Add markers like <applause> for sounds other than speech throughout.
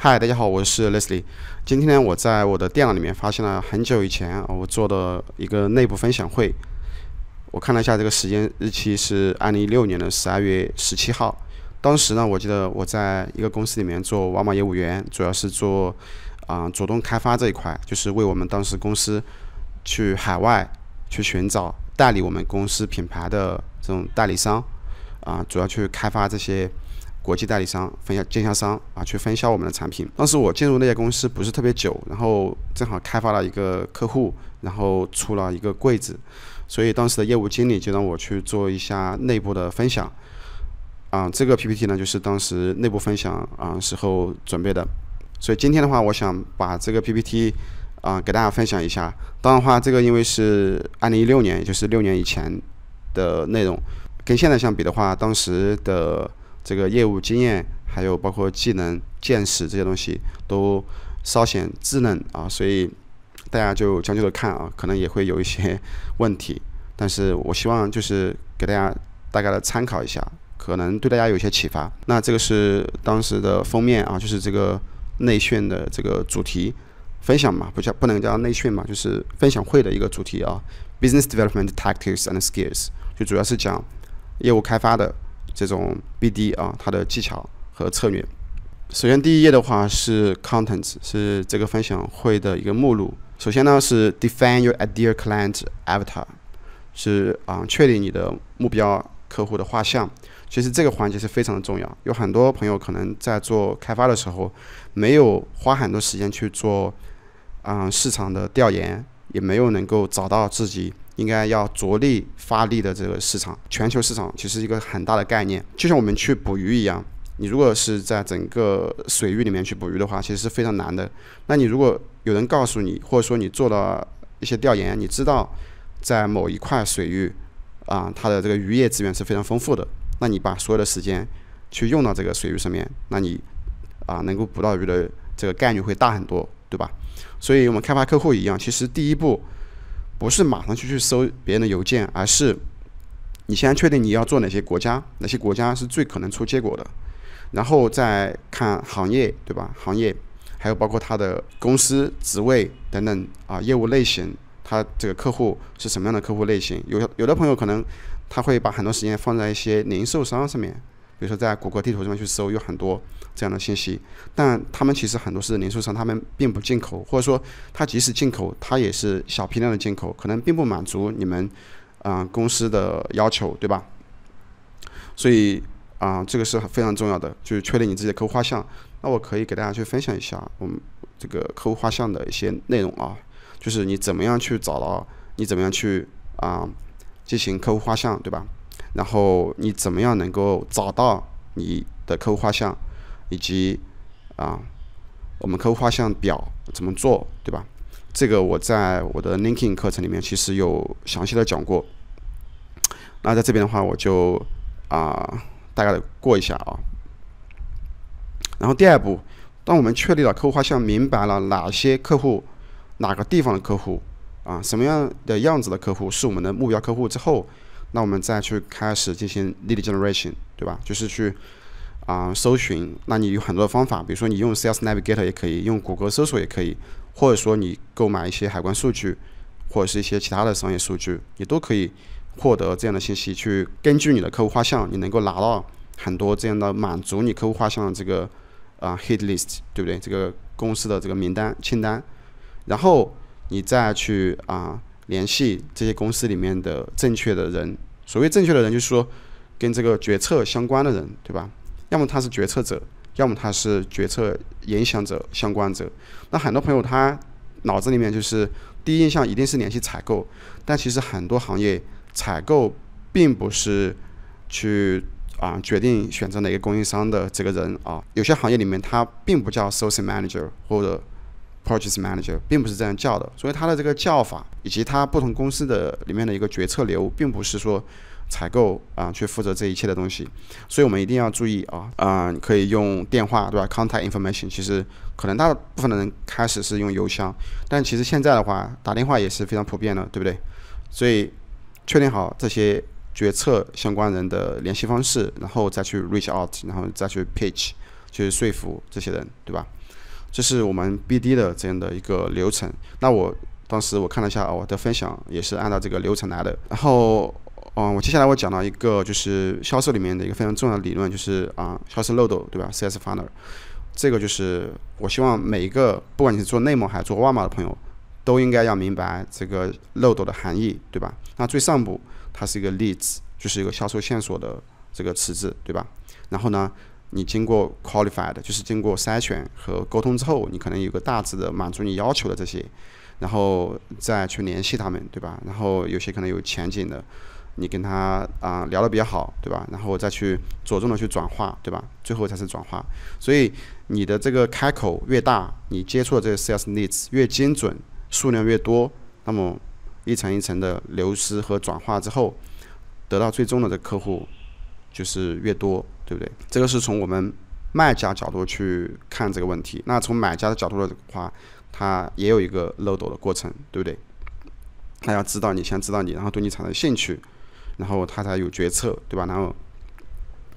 嗨，大家好，我是 Leslie。今天呢，我在我的电脑里面发现了很久以前啊，我做的一个内部分享会。我看了一下这个时间日期是二零一六年的十二月十七号。当时呢，我记得我在一个公司里面做外贸业务员，主要是做啊主动开发这一块，就是为我们当时公司去海外去寻找代理我们公司品牌的这种代理商啊，主要去开发这些。国际代理商分销经销商啊，去分销我们的产品。当时我进入那家公司不是特别久，然后正好开发了一个客户，然后出了一个柜子，所以当时的业务经理就让我去做一下内部的分享。啊，这个 PPT 呢，就是当时内部分享啊时候准备的。所以今天的话，我想把这个 PPT 啊给大家分享一下。当然的话，这个因为是二零一六年，也就是六年以前的内容，跟现在相比的话，当时的。这个业务经验，还有包括技能、见识这些东西，都稍显稚嫩啊，所以大家就将就着看啊，可能也会有一些问题。但是我希望就是给大家大概的参考一下，可能对大家有一些启发。那这个是当时的封面啊，就是这个内训的这个主题分享嘛，不叫不能叫内训嘛，就是分享会的一个主题啊。Business development tactics and skills 就主要是讲业务开发的。这种 BD 啊，它的技巧和策略。首先，第一页的话是 Contents，是这个分享会的一个目录。首先呢是 Define your ideal client avatar，是啊，确定你的目标客户的画像。其实这个环节是非常的重要。有很多朋友可能在做开发的时候，没有花很多时间去做啊市场的调研，也没有能够找到自己。应该要着力发力的这个市场，全球市场其实一个很大的概念，就像我们去捕鱼一样，你如果是在整个水域里面去捕鱼的话，其实是非常难的。那你如果有人告诉你，或者说你做了一些调研，你知道在某一块水域啊，它的这个渔业资源是非常丰富的，那你把所有的时间去用到这个水域上面，那你啊能够捕到鱼的这个概率会大很多，对吧？所以我们开发客户一样，其实第一步。不是马上去去搜别人的邮件，而是你先确定你要做哪些国家，哪些国家是最可能出结果的，然后再看行业，对吧？行业还有包括他的公司、职位等等啊，业务类型，他这个客户是什么样的客户类型？有有的朋友可能他会把很多时间放在一些零售商上面。比如说在谷歌地图上面去搜，有很多这样的信息，但他们其实很多是零售商，他们并不进口，或者说他即使进口，他也是小批量的进口，可能并不满足你们，啊公司的要求，对吧？所以啊，这个是非常重要的，就是确定你自己的客户画像。那我可以给大家去分享一下我们这个客户画像的一些内容啊，就是你怎么样去找到，你怎么样去啊进行客户画像，对吧？然后你怎么样能够找到你的客户画像，以及啊，我们客户画像表怎么做，对吧？这个我在我的 l i n k i n 课程里面其实有详细的讲过。那在这边的话，我就啊大概的过一下啊。然后第二步，当我们确立了客户画像，明白了哪些客户、哪个地方的客户啊、什么样的样子的客户是我们的目标客户之后。那我们再去开始进行 lead generation，对吧？就是去啊搜寻。那你有很多方法，比如说你用 Sales Navigator 也可以，用谷歌搜索也可以，或者说你购买一些海关数据，或者是一些其他的商业数据，你都可以获得这样的信息。去根据你的客户画像，你能够拿到很多这样的满足你客户画像的这个啊 hit list，对不对？这个公司的这个名单、清单，然后你再去啊。联系这些公司里面的正确的人，所谓正确的人，就是说跟这个决策相关的人，对吧？要么他是决策者，要么他是决策影响者、相关者。那很多朋友他脑子里面就是第一印象一定是联系采购，但其实很多行业采购并不是去啊决定选择哪个供应商的这个人啊，有些行业里面他并不叫 sourcing manager 或者。Purchase Manager 并不是这样叫的，所以它的这个叫法以及它不同公司的里面的一个决策流，并不是说采购啊去负责这一切的东西。所以我们一定要注意啊，嗯，可以用电话对吧？Contact information 其实可能大部分的人开始是用邮箱，但其实现在的话打电话也是非常普遍的，对不对？所以确定好这些决策相关人的联系方式，然后再去 reach out，然后再去 pitch，去说服这些人，对吧？这是我们 BD 的这样的一个流程。那我当时我看了一下，我的分享也是按照这个流程来的。然后，嗯，我接下来我讲到一个就是销售里面的一个非常重要的理论，就是啊，销售漏斗，对吧？CS funnel，这个就是我希望每一个，不管你是做内贸还是做外贸的朋友，都应该要明白这个漏斗的含义，对吧？那最上部它是一个 leads，就是一个销售线索的这个词字，对吧？然后呢？你经过 qualified，就是经过筛选和沟通之后，你可能有个大致的满足你要求的这些，然后再去联系他们，对吧？然后有些可能有前景的，你跟他啊聊的比较好，对吧？然后再去着重的去转化，对吧？最后才是转化。所以你的这个开口越大，你接触的这个 s leads 越精准，数量越多，那么一层一层的流失和转化之后，得到最终的这客户就是越多。对不对？这个是从我们卖家角度去看这个问题。那从买家的角度的话，他也有一个漏斗的过程，对不对？他要知道你，先知道你，然后对你产生兴趣，然后他才有决策，对吧？然后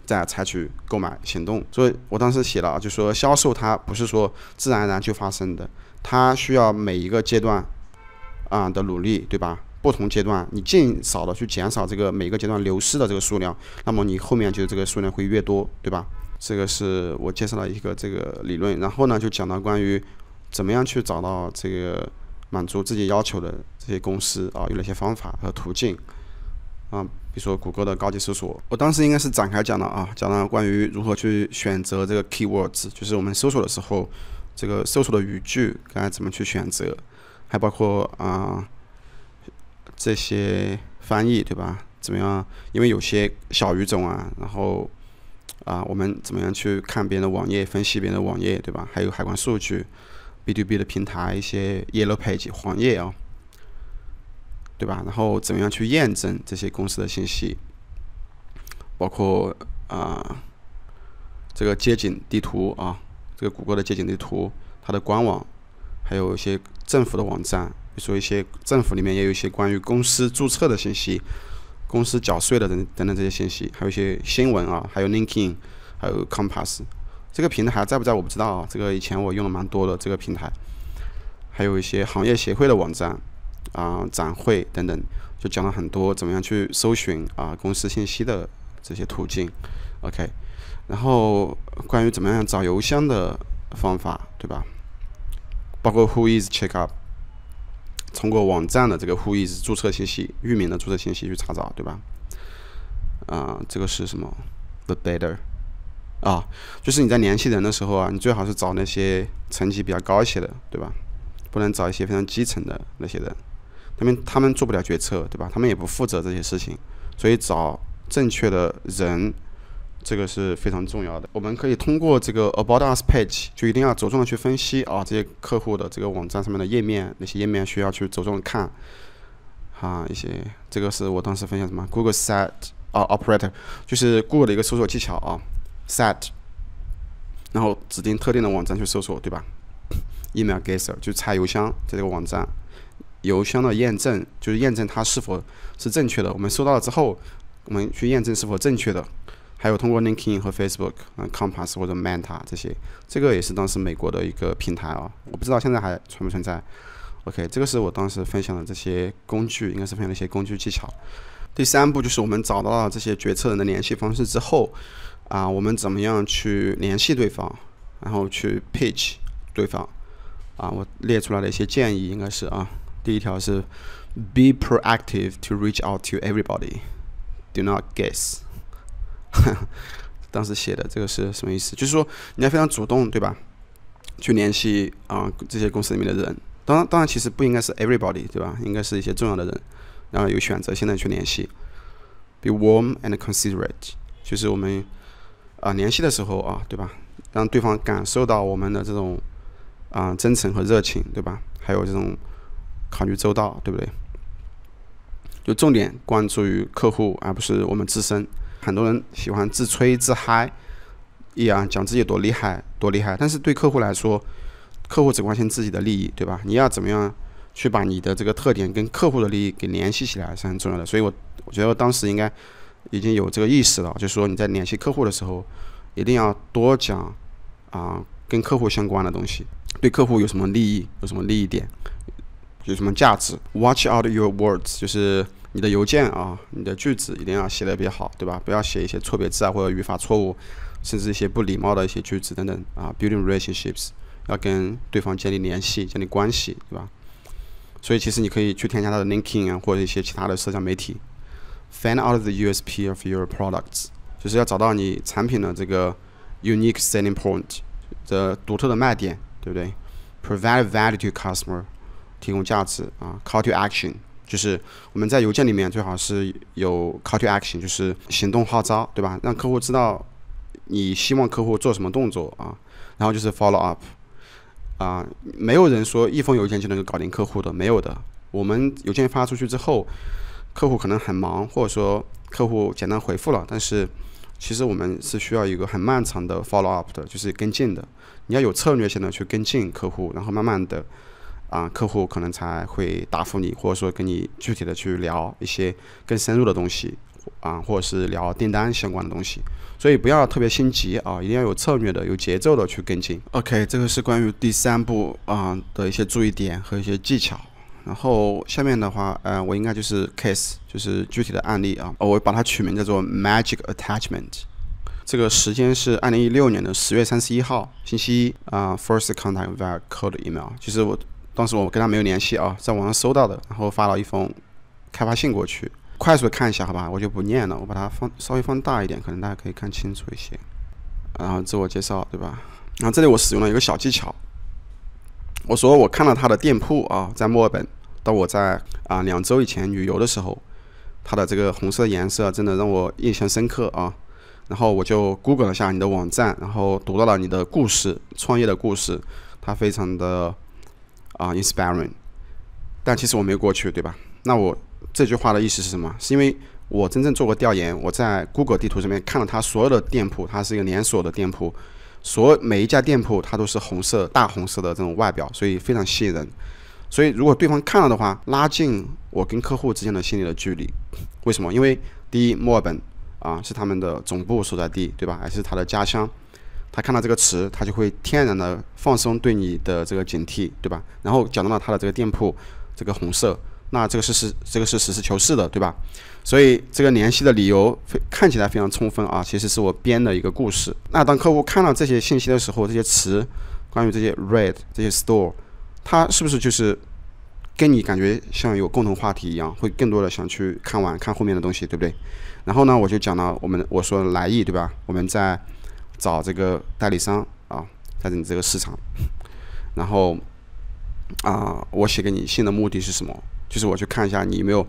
再采取购买行动。所以我当时写了，就说销售它不是说自然而然就发生的，它需要每一个阶段啊的努力，对吧？不同阶段，你尽少的去减少这个每个阶段流失的这个数量，那么你后面就这个数量会越多，对吧？这个是我介绍了一个这个理论，然后呢就讲到关于怎么样去找到这个满足自己要求的这些公司啊，有哪些方法和途径啊？比如说谷歌的高级搜索，我当时应该是展开讲的啊，讲到关于如何去选择这个 keywords，就是我们搜索的时候，这个搜索的语句该怎么去选择，还包括啊。这些翻译对吧？怎么样？因为有些小语种啊，然后啊，我们怎么样去看别人的网页，分析别人的网页对吧？还有海关数据、B to B 的平台、一些 Yellow Page 黄页啊，对吧？然后怎么样去验证这些公司的信息？包括啊，这个街景地图啊，这个谷歌的街景地图，它的官网，还有一些政府的网站。说一些政府里面也有一些关于公司注册的信息，公司缴税的等等等这些信息，还有一些新闻啊，还有 LinkedIn，还有 Compass，这个平台还在不在？我不知道啊。这个以前我用的蛮多的这个平台，还有一些行业协会的网站啊，展会等等，就讲了很多怎么样去搜寻啊公司信息的这些途径。OK，然后关于怎么样找邮箱的方法，对吧？包括 Who is Checkup。通过网站的这个户一注册信息、域名的注册信息去查找，对吧？啊，这个是什么？The better，啊，就是你在联系人的时候啊，你最好是找那些层级比较高一些的，对吧？不能找一些非常基层的那些人，他们他们做不了决策，对吧？他们也不负责这些事情，所以找正确的人。这个是非常重要的。我们可以通过这个 About Us page，就一定要着重的去分析啊，这些客户的这个网站上面的页面，那些页面需要去着重看。啊，一些这个是我当时分享什么 Google Set 啊 Operator，就是 Google 的一个搜索技巧啊 Set，然后指定特定的网站去搜索，对吧？Email Gasser 就查邮箱在这个网站，邮箱的验证就是验证它是否是正确的。我们收到了之后，我们去验证是否正确的。还有通过 LinkedIn 和 Facebook、嗯，Compass 或者 Manta 这些，这个也是当时美国的一个平台哦。我不知道现在还存不存在。OK，这个是我当时分享的这些工具，应该是分享的一些工具技巧。第三步就是我们找到了这些决策人的联系方式之后，啊，我们怎么样去联系对方，然后去 pitch 对方？啊，我列出来的一些建议应该是啊，第一条是 Be proactive to reach out to everybody，do not guess。<laughs> 当时写的这个是什么意思？就是说，你要非常主动，对吧？去联系啊，这些公司里面的人。当然，当然，其实不应该是 everybody，对吧？应该是一些重要的人，然后有选择性的去联系。Be warm and considerate，就是我们啊，联系的时候啊，对吧？让对方感受到我们的这种啊真诚和热情，对吧？还有这种考虑周到，对不对？就重点关注于客户，而不是我们自身。很多人喜欢自吹自嗨，一样讲自己多厉害多厉害，但是对客户来说，客户只关心自己的利益，对吧？你要怎么样去把你的这个特点跟客户的利益给联系起来是很重要的。所以我我觉得当时应该已经有这个意识了，就是说你在联系客户的时候，一定要多讲啊跟客户相关的东西，对客户有什么利益，有什么利益点，有什么价值。Watch out your words，就是。你的邮件啊，你的句子一定要写的比较好，对吧？不要写一些错别字啊，或者语法错误，甚至一些不礼貌的一些句子等等啊。Building relationships 要跟对方建立联系，建立关系，对吧？所以其实你可以去添加的 LinkedIn 或者一些其他的社交媒体。Find out the USP of your products，就是要找到你产品的这个 unique selling point，的独特的卖点，对不对？Provide value to customer，提供价值啊。Call to action。就是我们在邮件里面最好是有 call to action，就是行动号召，对吧？让客户知道你希望客户做什么动作啊。然后就是 follow up，啊，没有人说一封邮件就能够搞定客户的，没有的。我们邮件发出去之后，客户可能很忙，或者说客户简单回复了，但是其实我们是需要一个很漫长的 follow up 的，就是跟进的。你要有策略性的去跟进客户，然后慢慢的。啊，客户可能才会答复你，或者说跟你具体的去聊一些更深入的东西，啊，或者是聊订单相关的东西。所以不要特别心急啊，一定要有策略的、有节奏的去跟进。OK，这个是关于第三步啊的一些注意点和一些技巧。然后下面的话，呃，我应该就是 case，就是具体的案例啊，我把它取名叫做 Magic Attachment。这个时间是二零一六年的十月三十一号，星期一啊，First Contact via c o d d Email。其实我。当时我跟他没有联系啊，在网上搜到的，然后发了一封开发信过去，快速看一下好吧，我就不念了，我把它放稍微放大一点，可能大家可以看清楚一些。然后自我介绍对吧？然后这里我使用了一个小技巧，我说我看了他的店铺啊，在墨尔本，到我在啊两周以前旅游的时候，他的这个红色颜色真的让我印象深刻啊。然后我就 Google 了下你的网站，然后读到了你的故事，创业的故事，他非常的。啊，inspiring，但其实我没过去，对吧？那我这句话的意思是什么？是因为我真正做过调研，我在 Google 地图上面看了他所有的店铺，他是一个连锁的店铺，所每一家店铺它都是红色、大红色的这种外表，所以非常吸引人。所以如果对方看了的话，拉近我跟客户之间的心理的距离。为什么？因为第一，墨尔本啊是他们的总部所在地，对吧？还是他的家乡。他看到这个词，他就会天然的放松对你的这个警惕，对吧？然后讲到了他的这个店铺，这个红色，那这个是实，这个是实事求是的，对吧？所以这个联系的理由非看起来非常充分啊，其实是我编的一个故事。那当客户看到这些信息的时候，这些词，关于这些 red、这些 store，他是不是就是跟你感觉像有共同话题一样，会更多的想去看完看后面的东西，对不对？然后呢，我就讲了我们我说来意，对吧？我们在。找这个代理商啊，在你这个市场，然后啊，我写给你信的目的是什么？就是我去看一下你有没有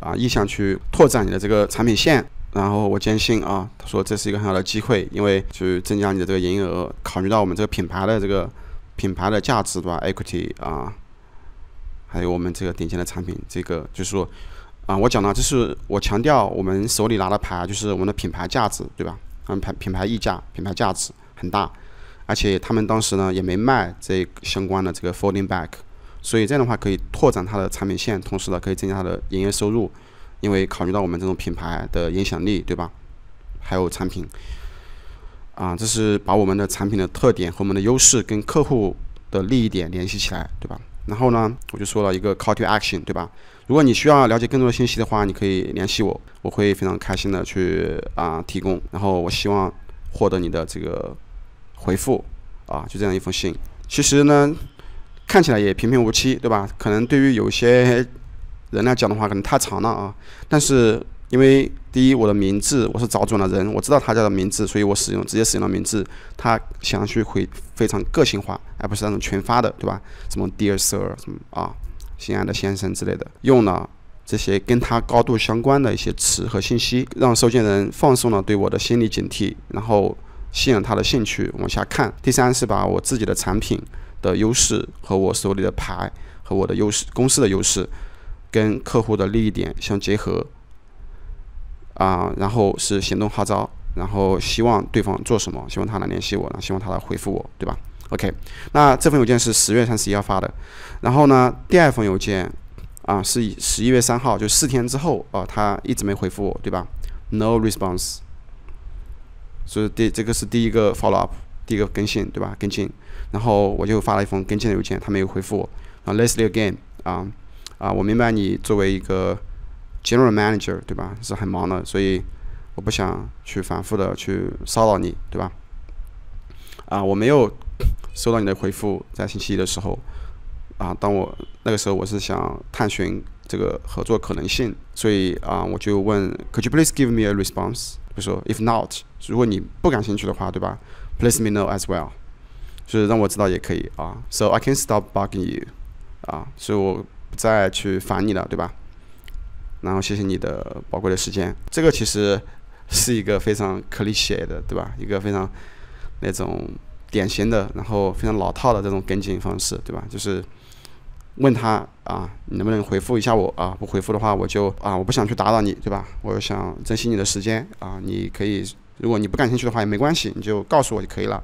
啊意向去拓展你的这个产品线。然后我坚信啊，他说这是一个很好的机会，因为去增加你的这个营业额。考虑到我们这个品牌的这个品牌的价值对吧？Equity 啊，还有我们这个顶尖的产品，这个就是说啊，我讲了，这是我强调我们手里拿的牌，就是我们的品牌价值对吧？嗯，牌品牌溢价、品牌价值很大，而且他们当时呢也没卖这相关的这个 folding b a c k 所以这样的话可以拓展它的产品线，同时呢可以增加它的营业收入，因为考虑到我们这种品牌的影响力，对吧？还有产品，啊，这是把我们的产品的特点和我们的优势跟客户的利益点联系起来，对吧？然后呢，我就说了一个 call to action，对吧？如果你需要了解更多的信息的话，你可以联系我，我会非常开心的去啊提供。然后我希望获得你的这个回复啊，就这样一封信。其实呢，看起来也平平无奇，对吧？可能对于有些人来讲的话，可能太长了啊。但是因为第一，我的名字我是找准了人，我知道他家的名字，所以我使用直接使用了名字。他想去会非常个性化，而不是那种全发的，对吧？什么 Dear Sir 什么啊？心安的先生之类的，用了这些跟他高度相关的一些词和信息，让收件人放松了对我的心理警惕，然后吸引他的兴趣往下看。第三是把我自己的产品的优势和我手里的牌和我的优势公司的优势，跟客户的利益点相结合，啊，然后是行动号召，然后希望对方做什么，希望他来联系我，然后希望他来回复我，对吧？OK，那这封邮件是十月三十一号发的，然后呢，第二封邮件啊，是以十一月三号，就四天之后啊，他一直没回复我，对吧？No response。所以第这个是第一个 follow up，第一个更新，对吧？跟进，然后我就发了一封跟进的邮件，他没有回复。我。啊 m l a r l y again，啊啊，我明白你作为一个 general manager，对吧？是很忙的，所以我不想去反复的去骚扰你，对吧？啊，我没有收到你的回复，在星期一的时候，啊，当我那个时候我是想探寻这个合作可能性，所以啊，我就问，Could you please give me a response？就说，If not，如果你不感兴趣的话，对吧？Please me know as well，就是让我知道也可以啊，So I can stop bugging you，啊，所以我不再去烦你了，对吧？然后谢谢你的宝贵的时间，这个其实是一个非常 c l i h e 的，对吧？一个非常。那种典型的，然后非常老套的这种跟进方式，对吧？就是问他啊，你能不能回复一下我啊？不回复的话，我就啊，我不想去打扰你，对吧？我想珍惜你的时间啊。你可以，如果你不感兴趣的话也没关系，你就告诉我就可以了。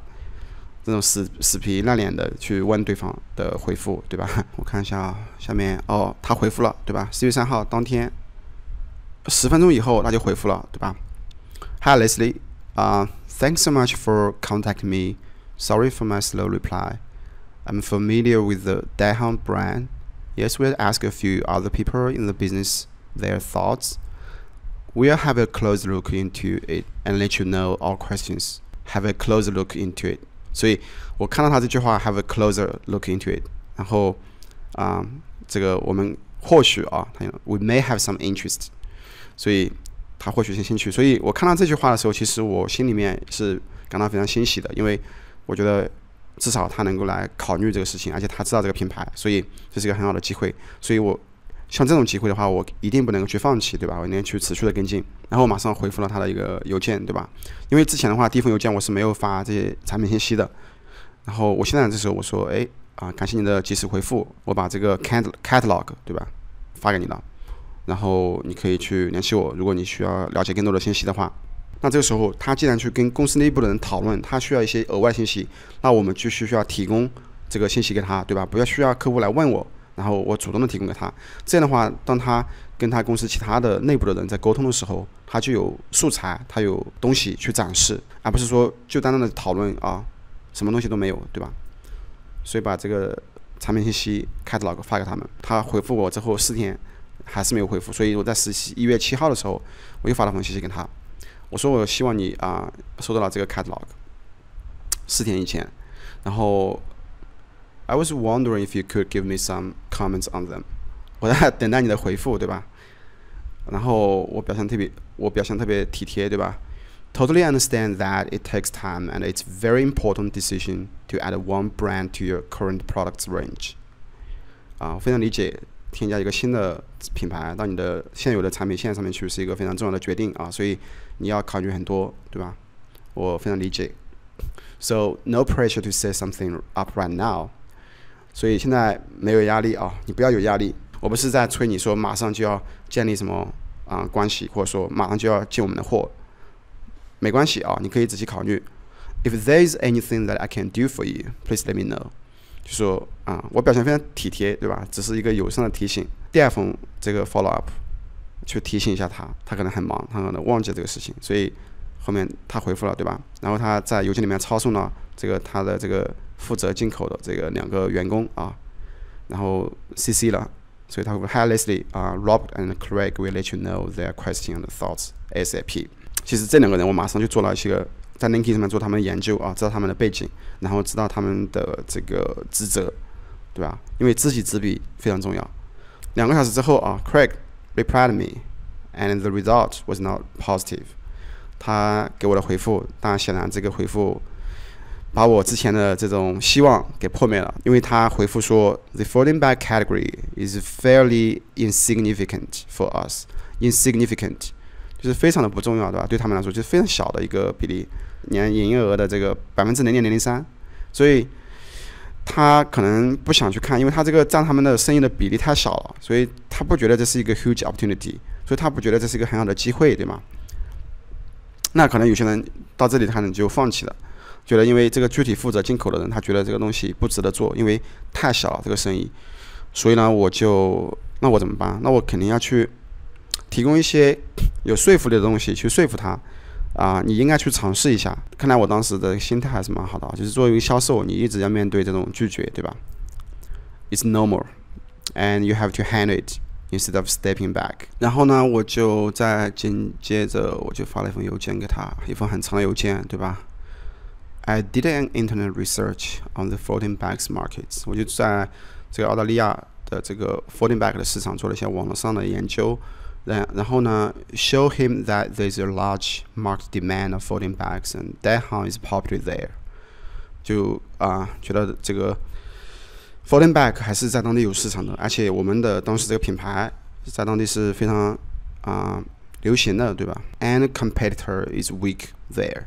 这种死死皮赖脸的去问对方的回复，对吧？我看一下啊，下面哦，他回复了，对吧？四月三号当天十分钟以后他就回复了，对吧？Hi Leslie 啊。Thanks so much for contacting me. Sorry for my slow reply. I'm familiar with the Daihan brand. Yes, we'll ask a few other people in the business their thoughts. We'll have a close look into it and let you know all questions. Have a close look into it. 所以我看到他这句话，have a closer look into it。然后，啊、嗯，这个我们或许啊，他 we may have some interest。所以他获取一些兴趣，所以我看到这句话的时候，其实我心里面是感到非常欣喜的，因为我觉得至少他能够来考虑这个事情，而且他知道这个品牌，所以这是一个很好的机会。所以我像这种机会的话，我一定不能够去放弃，对吧？我定去持续的跟进，然后我马上回复了他的一个邮件，对吧？因为之前的话，第一封邮件我是没有发这些产品信息的，然后我现在这时候我说，哎，啊，感谢你的及时回复，我把这个 cat catalog 对吧，发给你了。然后你可以去联系我，如果你需要了解更多的信息的话，那这个时候他既然去跟公司内部的人讨论，他需要一些额外信息，那我们就需需要提供这个信息给他，对吧？不要需要客户来问我，然后我主动的提供给他。这样的话，当他跟他公司其他的内部的人在沟通的时候，他就有素材，他有东西去展示，而不是说就单单的讨论啊，什么东西都没有，对吧？所以把这个产品信息开着脑壳发给他们，他回复我之后四天。还是没有回复，所以我在十一月七号的时候，我又发了封信息给他，我说我希望你啊、呃、收到了这个 catalog，四天以前，然后 I was wondering if you could give me some comments on them，我在等待你的回复，对吧？然后我表现特别，我表现特别体贴，对吧？Totally <laughs> understand that it takes time and it's very important decision to add one brand to your current products range。啊，我非常理解添加一个新的品牌到你的现有的产品线上面去是一个非常重要的决定啊，所以你要考虑很多，对吧？我非常理解。So no pressure to say something up right now。所以现在没有压力啊，你不要有压力。我不是在催你说马上就要建立什么啊关系，或者说马上就要进我们的货，没关系啊，你可以仔细考虑。If there's anything that I can do for you, please let me know. 就说啊，我表现非常体贴，对吧？只是一个友善的提醒。第二封这个 follow up，去提醒一下他，他可能很忙，他可能忘记这个事情，所以后面他回复了，对吧？然后他在邮件里面抄送了这个他的这个负责进口的这个两个员工啊，然后 C C 了，所以他会 heartlessly 啊，Robert and Craig will let you know their q u e s t i o n and thoughts. SAP。其实这两个人，我马上就做了一些个。在 l i n k e d i 上面做他们的研究啊，知道他们的背景，然后知道他们的这个职责，对吧？因为知己知彼非常重要。两个小时之后啊，Craig replied me，and the result was not positive。他给我的回复，但显然这个回复把我之前的这种希望给破灭了，因为他回复说：“The falling back category is fairly insignificant for us。insignificant 就是非常的不重要，对吧？对他们来说就是非常小的一个比例。”年营业额的这个百分之零点零零三，所以他可能不想去看，因为他这个占他们的生意的比例太少了，所以他不觉得这是一个 huge opportunity，所以他不觉得这是一个很好的机会，对吗？那可能有些人到这里他可能就放弃了，觉得因为这个具体负责进口的人，他觉得这个东西不值得做，因为太小了这个生意，所以呢，我就那我怎么办？那我肯定要去提供一些有说服力的东西去说服他。啊，你应该去尝试一下。看来我当时的心态还是蛮好的，就是作为一个销售，你一直要面对这种拒绝，对吧？It's normal, and you have to handle it instead of stepping back. 然后呢，我就在紧接着，我就发了一封邮件给他，一封很长的邮件，对吧？I did an internet research on the f o l t i n g b a g k s markets. 我就在这个澳大利亚的这个 f o l t i n g b a g k 的市场做了一些网络上的研究。然然后呢，show him that there's a large market demand of folding bags and that how is popular there，就啊觉得这个 folding bag 还是在当地有市场的，而且我们的当时这个品牌在当地是非常啊流行的，对吧？And competitor is weak there，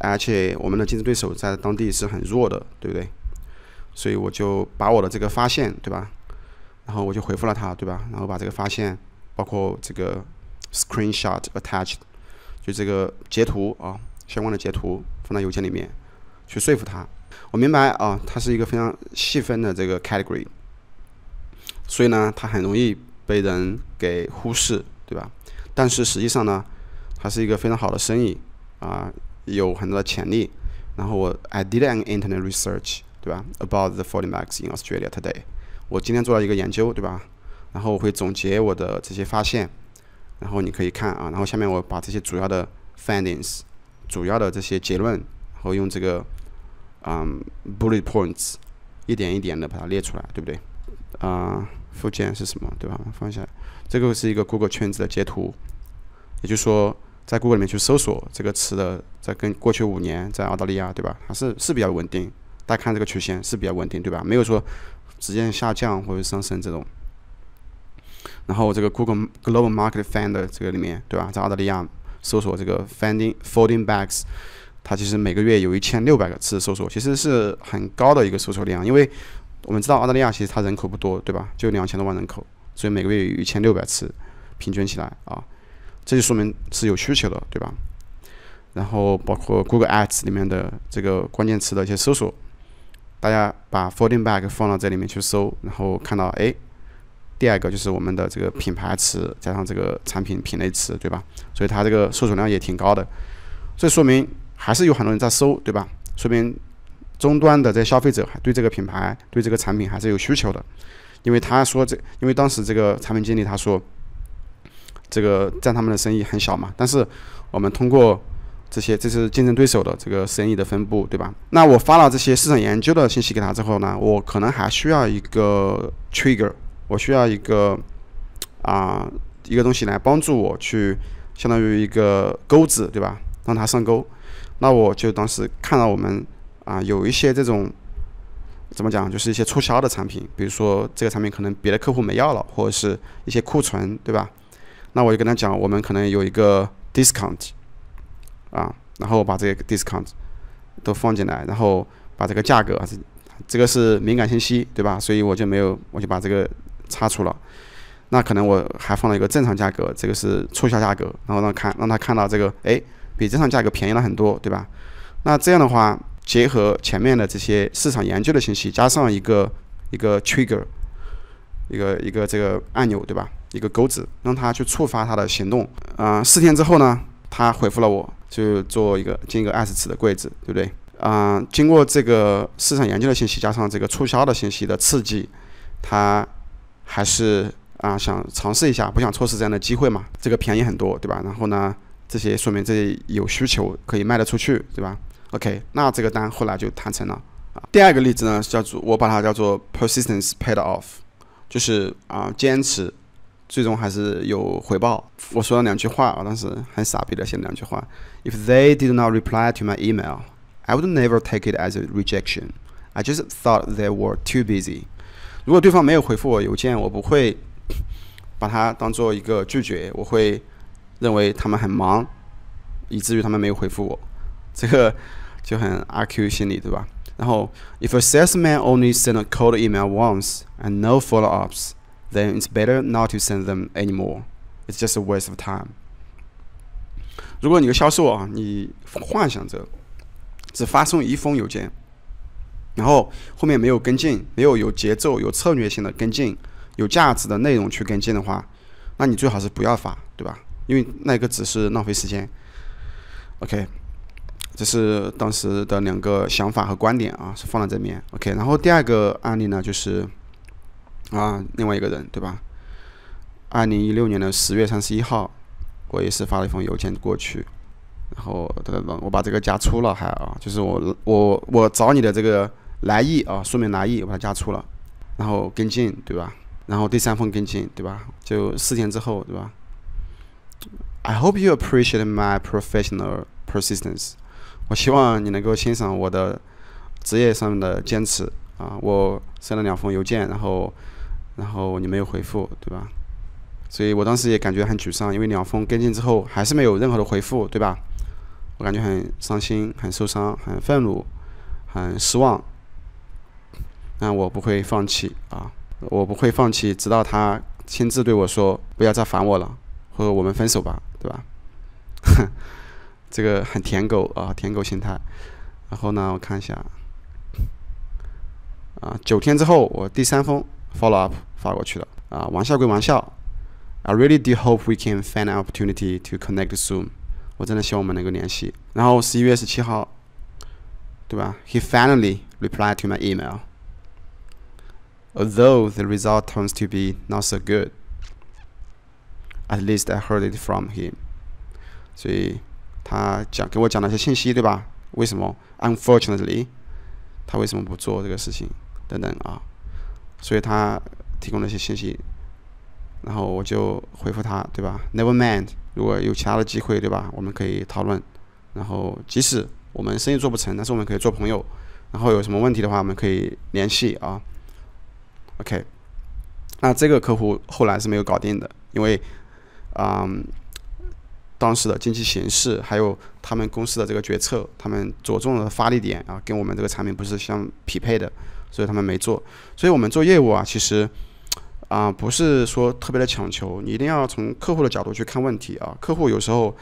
而且我们的竞争对手在当地是很弱的，对不对？所以我就把我的这个发现，对吧？然后我就回复了他，对吧？然后把这个发现。包括这个 screenshot attached，就这个截图啊，相关的截图放在邮件里面去说服他。我明白啊，它是一个非常细分的这个 category，所以呢，它很容易被人给忽视，对吧？但是实际上呢，它是一个非常好的生意啊，有很多的潜力。然后我 I did an internet research，对吧？About the forty max in Australia today，我今天做了一个研究，对吧？然后我会总结我的这些发现，然后你可以看啊。然后下面我把这些主要的 findings，主要的这些结论，然后用这个嗯 bullet points 一点一点的把它列出来，对不对？啊，附件是什么？对吧？放下。这个是一个 Google 圈子的截图，也就是说在 Google 里面去搜索这个词的，在跟过去五年在澳大利亚，对吧？还是是比较稳定。大家看这个曲线是比较稳定，对吧？没有说直接下降或者上升这种。然后这个 Google Global Market Finder 这个里面，对吧？在澳大利亚搜索这个 f i n d i n g Folding Bags，它其实每个月有一千六百个次搜索，其实是很高的一个搜索量。因为我们知道澳大利亚其实它人口不多，对吧？就两千多万人口，所以每个月有一千六百次，平均起来啊，这就说明是有需求的，对吧？然后包括 Google Ads 里面的这个关键词的一些搜索，大家把 Folding Bag 放到这里面去搜，然后看到哎。第二个就是我们的这个品牌词加上这个产品品类词，对吧？所以它这个搜索量也挺高的，这说明还是有很多人在搜，对吧？说明终端的这消费者还对这个品牌、对这个产品还是有需求的。因为他说这，因为当时这个产品经理他说，这个占他们的生意很小嘛。但是我们通过这些，这是竞争对手的这个生意的分布，对吧？那我发了这些市场研究的信息给他之后呢，我可能还需要一个 trigger。我需要一个啊一个东西来帮助我去相当于一个钩子，对吧？让它上钩。那我就当时看到我们啊有一些这种怎么讲，就是一些促销的产品，比如说这个产品可能别的客户没要了，或者是一些库存，对吧？那我就跟他讲，我们可能有一个 discount 啊，然后把这个 discount 都放进来，然后把这个价格，这个是敏感信息，对吧？所以我就没有，我就把这个。擦除了，那可能我还放了一个正常价格，这个是促销价格，然后让看让他看到这个，哎，比正常价格便宜了很多，对吧？那这样的话，结合前面的这些市场研究的信息，加上一个一个 trigger，一个一个这个按钮，对吧？一个钩子，让他去触发他的行动。啊，四天之后呢，他回复了我，就做一个进一个二十尺的柜子，对不对？啊，经过这个市场研究的信息，加上这个促销的信息的刺激，他。还是啊，想尝试一下，不想错失这样的机会嘛？这个便宜很多，对吧？然后呢，这些说明这有需求，可以卖得出去，对吧？OK，那这个单后来就谈成了啊。第二个例子呢，叫做我把它叫做 persistence paid off，就是啊，坚持最终还是有回报。我说了两句话啊，当时很傻逼的写了两句话：If they did not reply to my email, I would never take it as a rejection. I just thought they were too busy. 如果对方没有回复我邮件，我不会把它当做一个拒绝，我会认为他们很忙，以至于他们没有回复我，这个就很阿 Q 心理，对吧？然后，If a salesman only s e n d a cold email once and no follow-ups, then it's better not to send them anymore. It's just a waste of time。如果你个销售啊，你幻想着只发送一封邮件。然后后面没有跟进，没有有节奏、有策略性的跟进，有价值的内容去跟进的话，那你最好是不要发，对吧？因为那个只是浪费时间。OK，这是当时的两个想法和观点啊，是放在这边。OK，然后第二个案例呢，就是啊，另外一个人，对吧？二零一六年的十月三十一号，我也是发了一封邮件过去，然后我把这个加粗了还啊，就是我我我找你的这个。来意啊，说明来意，我把它加粗了。然后跟进，对吧？然后第三封跟进，对吧？就四天之后，对吧？I hope you appreciate my professional persistence。我希望你能够欣赏我的职业上面的坚持啊。我删了两封邮件，然后，然后你没有回复，对吧？所以我当时也感觉很沮丧，因为两封跟进之后还是没有任何的回复，对吧？我感觉很伤心、很受伤、很愤怒、很失望。那我不会放弃啊！我不会放弃，直到他亲自对我说“不要再烦我了”或者“我们分手吧”，对吧？<laughs> 这个很舔狗啊，舔狗心态。然后呢，我看一下啊，九天之后我第三封 follow up 发过去了啊。玩笑归玩笑，I really do hope we can find an opportunity to connect soon。我真的希望我们能够联系。然后十一月十七号，对吧？He finally replied to my email。Although the result turns to be not so good, at least I heard it from him。所以他讲给我讲了一些信息，对吧？为什么？Unfortunately，他为什么不做这个事情？等等啊，所以他提供了一些信息，然后我就回复他，对吧？Never mind，如果有其他的机会，对吧？我们可以讨论。然后即使我们生意做不成，但是我们可以做朋友。然后有什么问题的话，我们可以联系啊。OK，那这个客户后来是没有搞定的，因为，嗯，当时的经济形势，还有他们公司的这个决策，他们着重的发力点啊，跟我们这个产品不是相匹配的，所以他们没做。所以我们做业务啊，其实啊，不是说特别的强求，你一定要从客户的角度去看问题啊。客户有时候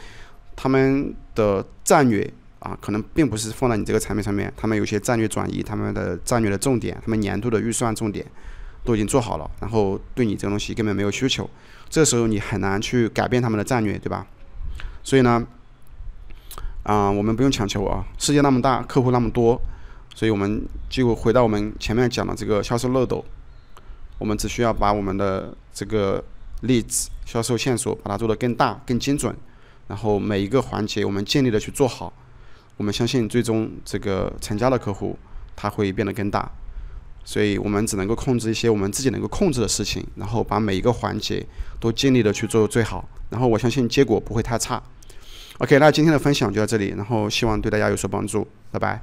他们的战略啊，可能并不是放在你这个产品上面，他们有些战略转移，他们的战略的重点，他们年度的预算重点。都已经做好了，然后对你这个东西根本没有需求，这时候你很难去改变他们的战略，对吧？所以呢，啊，我们不用强求啊，世界那么大，客户那么多，所以我们就回到我们前面讲的这个销售漏斗，我们只需要把我们的这个例子销售线索把它做得更大、更精准，然后每一个环节我们尽力的去做好，我们相信最终这个成交的客户他会变得更大。所以我们只能够控制一些我们自己能够控制的事情，然后把每一个环节都尽力的去做最好，然后我相信结果不会太差。OK，那今天的分享就到这里，然后希望对大家有所帮助，拜拜。